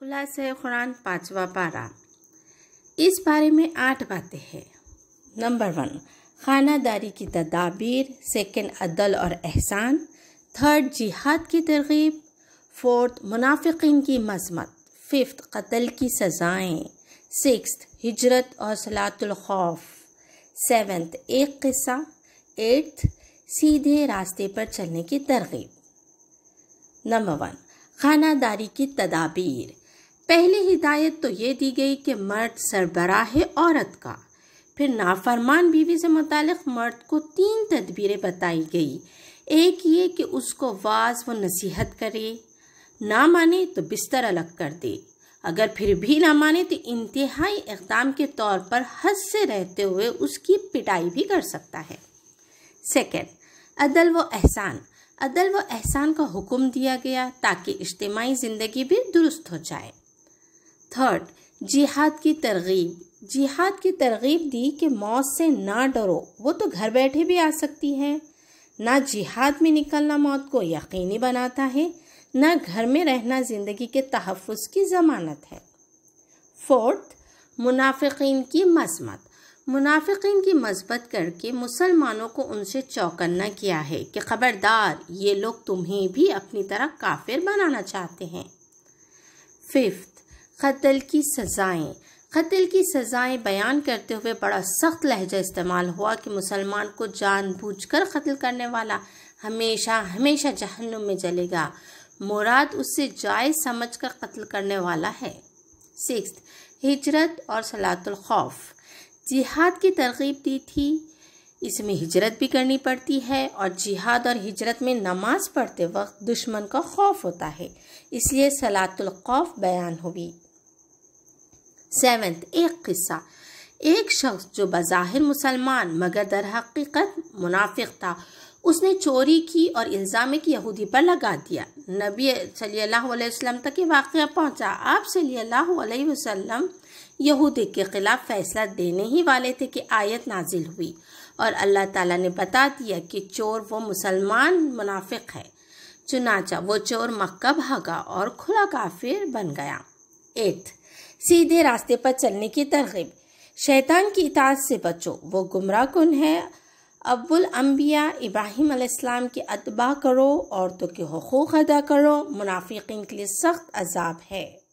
खुलास कुरान पाँचवा पारा इस बारे में आठ बातें हैं नंबर वन खानादारी की तदाबीर सेकंड अदल और एहसान थर्ड जिहाद की तरगीब फोर्थ मुनाफिकिन की मजमत फिफ्थ कत्ल की सज़ाएँ सिक्स हिजरत और सलातुलखौफ सेवेंथ एक किस्सा एट्थ सीधे रास्ते पर चलने की तरगीब नंबर वन खानादारी की तदाबीर पहली हिदायत तो ये दी गई कि मर्द सरबरा है औरत का फिर नाफरमान बीवी से मुतक मर्द को तीन तदबीरें बताई गई एक ये कि उसको वाज व नसीहत करे ना माने तो बिस्तर अलग कर दे अगर फिर भी ना माने तो इंतहाई इकदाम के तौर पर हद से रहते हुए उसकी पिटाई भी कर सकता है सेकेंड अदल व एहसान अदल व एहसान का हुक्म दिया गया ताकि इज्तमाही ज़िंदगी भी दुरुस्त हो जाए थर्ड जिहाद की तरगीब जिहाद की तरगीब दी कि मौत से ना डरो वो तो घर बैठे भी आ सकती है ना जिहाद में निकलना मौत को यकीनी बनाता है ना घर में रहना ज़िंदगी के तहफ़ की ज़मानत है फोर्थ मुनाफिकीन की मसमत मुनाफिकीन की मजबत करके मुसलमानों को उनसे चौकन्ना किया है कि ख़बरदार ये लोग तुम्हें भी अपनी तरह काफिर बनाना चाहते हैं फिफ्थ कत्ल की सज़ाएं कत्ल की सज़ाएं बयान करते हुए बड़ा सख्त लहजा इस्तेमाल हुआ कि मुसलमान को जानबूझकर कत्ल करने वाला हमेशा हमेशा जहन्नुम में जलेगा मुराद उससे जायज़ समझ कर कत्ल करने वाला है सिक्स हिजरत और सलातुल्खौफ जिहाद की तरगीब दी थी इसमें हिजरत भी करनी पड़ती है और जिहाद और हिजरत में नमाज पढ़ते वक्त दुश्मन का खौफ होता है इसलिए सलातुल्खौफ बयान हुई सेवेंथ एक किस्सा एक शख्स जो बज़ाहिर मुसलमान मगर दर हकीकत मुनाफिक था उसने चोरी की और इल्ज़ाम एक यहूदी पर लगा दिया नबी सल्लल्लाहु अलैहि वसल्लम तक ये वाक़ पहुँचा आप सल्लल्लाहु अलैहि वसल्लम यहूदी के ख़िलाफ़ फ़ैसला देने ही वाले थे कि आयत नाजिल हुई और अल्लाह ताला ने बता दिया कि चोर वो मुसलमान मुनाफिक है चुनाचा वो चोर मक्का भागा और खुला काफिर बन गया एथ सीधे रास्ते पर चलने की तरगीब शैतान की इताज से बचो वो गुमराह कन है अब्बुल अम्बिया इब्राहिम अलैहिस्सलाम के अतबा करो औरतों के हकूक़ अदा करो मुनाफिकिन के लिए सख्त अजाब है